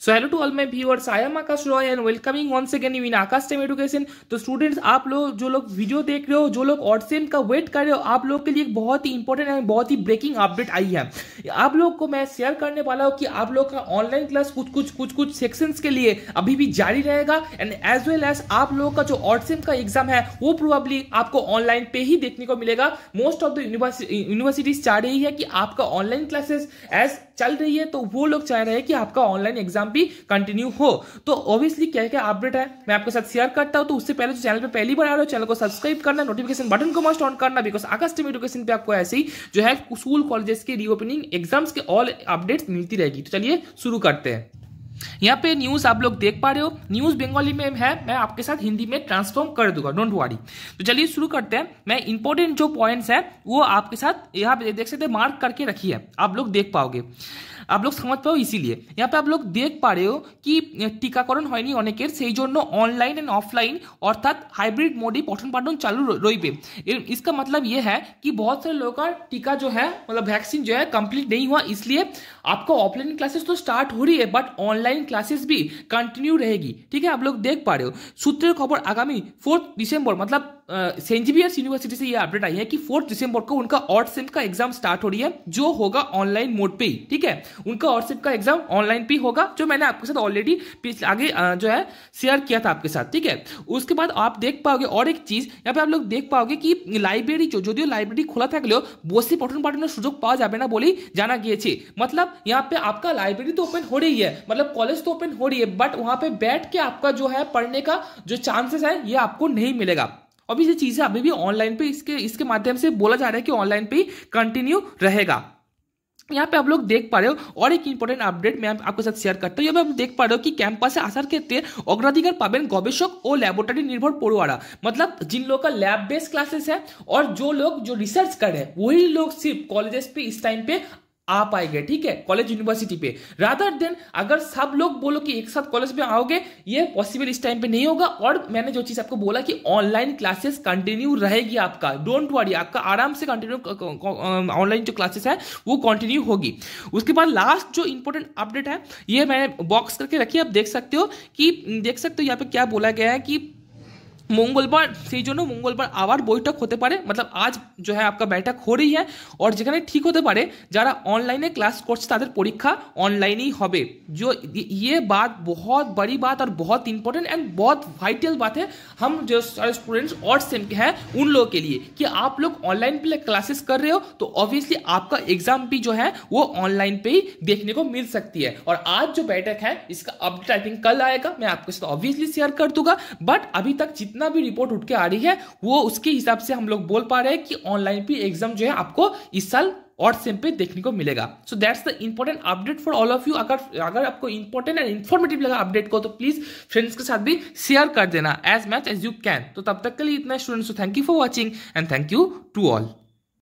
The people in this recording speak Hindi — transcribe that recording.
so hello to all my viewers I am Akash Roy and welcoming one once again in Akash team education तो स्टूडेंट्स आप लोग जो लोग वीडियो देख रहे हो जो लोग ऑडसेम का वेट कर रहे हो आप लोग के लिए एक बहुत ही इंपॉर्टेंट एंड बहुत ही ब्रेकिंग अपडेट आई है आप लोग को मैं शेयर करने वाला हूँ कि आप लोग का ऑनलाइन क्लास कुछ कुछ कुछ कुछ सेक्शन के लिए अभी भी जारी रहेगा एंड एज वेल एज आप लोग का जो ऑडसेम का एग्जाम है वो प्रोबेबली आपको ऑनलाइन पे ही देखने को मिलेगा मोस्ट ऑफ द यूनिवर्सिटीज चाह रही है कि आपका ऑनलाइन क्लासेस एज चल रही है तो वो लोग चाह रहे हैं कि आपका ऑनलाइन एग्जाम भी कंटिन्यू हो तो ऑब्वियसली क्या क्या अपडेट है मैं आपके साथ शेयर करता हूं तो उससे पहले जो चैनल पे पहली बार आ रहे हो चैनल को सब्सक्राइब करना नोटिफिकेशन बटन को मस्ट ऑन करना बिकॉज में एडुकेशन पे आपको ऐसे ही जो है स्कूल कॉलेजेस के रीओपनिंग एग्जाम्स के ऑल अपडेट्स मिलती रहेगी तो चलिए शुरू करते हैं यहाँ पे न्यूज आप लोग देख पा रहे हो न्यूज बंगाली में है मैं आपके साथ हिंदी में ट्रांसफॉर्म कर दूंगा डोंट वरी तो चलिए शुरू करते हैं मैं इंपॉर्टेंट जो पॉइंट्स है वो आपके साथ यहाँ पे देख सकते मार्क करके रखी है आप लोग देख पाओगे आप लोग समझ पाओ इसीलिए यहाँ पे आप लोग লোক দেখ পারেও কি টিকাকরণ হয়নি অনেকের সেই জন্য ऑनलाइन एंड ऑफलाइन अर्थात हाइब्रिड मोड ही पठन पाठन चालू रही पे इसका मतलब ये है कि बहुत सारे लोगों का टीका जो है मतलब वैक्सीन जो है कंप्लीट नहीं हुआ इसलिए आपको ऑफलाइन क्लासेस तो स्टार्ट हो रही है बट ऑनलाइन ऑनलाइन क्लासेस भी कंटिन्यू रहेगी ठीक है आप लोग देख पा रहे हो सूत्र खबर आगामी फोर्थ दिसंबर मतलब सेंट जेवियर्स यूनिवर्सिटी से ये अपडेट आई है कि फोर्थ दिसंबर को उनका ऑर्ड सेम का एग्जाम स्टार्ट हो रही है जो होगा ऑनलाइन मोड पे ही ठीक है उनका ऑर्ड सेम का एग्जाम ऑनलाइन पे होगा जो मैंने आपके साथ ऑलरेडी पिछले आगे जो है शेयर किया था आपके साथ ठीक है उसके बाद आप देख पाओगे और एक चीज यहाँ पे आप लोग देख पाओगे कि লাইব্রেরি যদিও লাইব্রেরি খোলা থাকলেও বসে পঠন পাঠানোর সুযোগ পাওয়া যাবে না বলেই জানা গিয়েছে মতলব यहाँ पे आपका लाइब्रेरी तो ओपन हो रही है मतलब कॉलेज तो ओपन हो रही है बट वहां पे बैठ के आपका जो है पढ़ने का जो चांसेस है ये आपको नहीं मिलेगा अब ये चीजें अभी भी ऑनलाइन पे इसके इसके माध्यम से बोला जा रहा है कि ऑनलाइन पे कंटिन्यू रहेगा यहाँ पे आप लोग देख पा रहे हो और एक इम्पोर्टेंट अपडेट मैं आपके साथ शेयर करता हूँ यहाँ पे आप देख দেখ পা রেও কি ক্যাম্পাসে আসার ক্ষেত্রে अग्राधिकार पाए गवेशक और ল্যাবोरेटरी निर्भर पड़ुआरा मतलब जिन लोगों का लैब बेस्ड क्लासेस है और जो लोग जो रिसर्च कर रहे हैं वही लोग सिर्फ कॉलेजेस पे इस टाइम पे आ पाएंगे ठीक है कॉलेज यूनिवर्सिटी पे रादर देन अगर सब लोग बोलो कि एक साथ कॉलेज में आओगे ये पॉसिबल इस टाइम पे नहीं होगा और मैंने जो चीज आपको बोला कि ऑनलाइन क्लासेस कंटिन्यू रहेगी आपका डोंट वरी आपका आराम से कंटिन्यू ऑनलाइन जो क्लासेस है वो कंटिन्यू होगी उसके बाद लास्ट जो इंपॉर्टेंट अपडेट है ये मैंने बॉक्स करके रखी आप देख सकते हो कि देख सकते हो यहाँ पे क्या बोला गया है कि मंगलवार সেই जो मंगलवार আবার बैठक होते पारे, मतलब आज जो है आपका बैठक हो रही है और যেখানে ठीक होते पारे, যারা অনলাইনে ক্লাস করছে তাদের परीक्षा অনলাइन ही हो जो ये बात बहुत बड़ी बात और बहुत इंपॉर्टेंट एंड बहुत वाइटल बात है हम जो सारे स्टूडेंट्स और सेम के हैं उन लोगों के लिए कि आप लोग ऑनलाइन पे क्लासेस कर रहे हो तो ऑब्वियसली आपका एग्जाम भी जो है वो ऑनलाइन पे ही देखने को मिल सकती है और आज जो बैठक है इसका अपडेट आई थिंक कल आएगा मैं आपके साथ ऑब्वियसली शेयर कर दूंगा बट अभी तक जितना जितना भी रिपोर्ट उठ के आ रही है वो उसके हिसाब से हम लोग बोल पा रहे हैं कि ऑनलाइन भी एग्जाम जो है आपको इस साल और सेम पे देखने को मिलेगा so that's the important update for all of you अगर अगर आपको इंपॉर्टेंट एंड इन्फॉर्मेटिव लगा अपडेट को तो प्लीज फ्रेंड्स के साथ भी शेयर कर देना as much as you can तो तब तक के लिए इतना students thank you for watching and thank you to all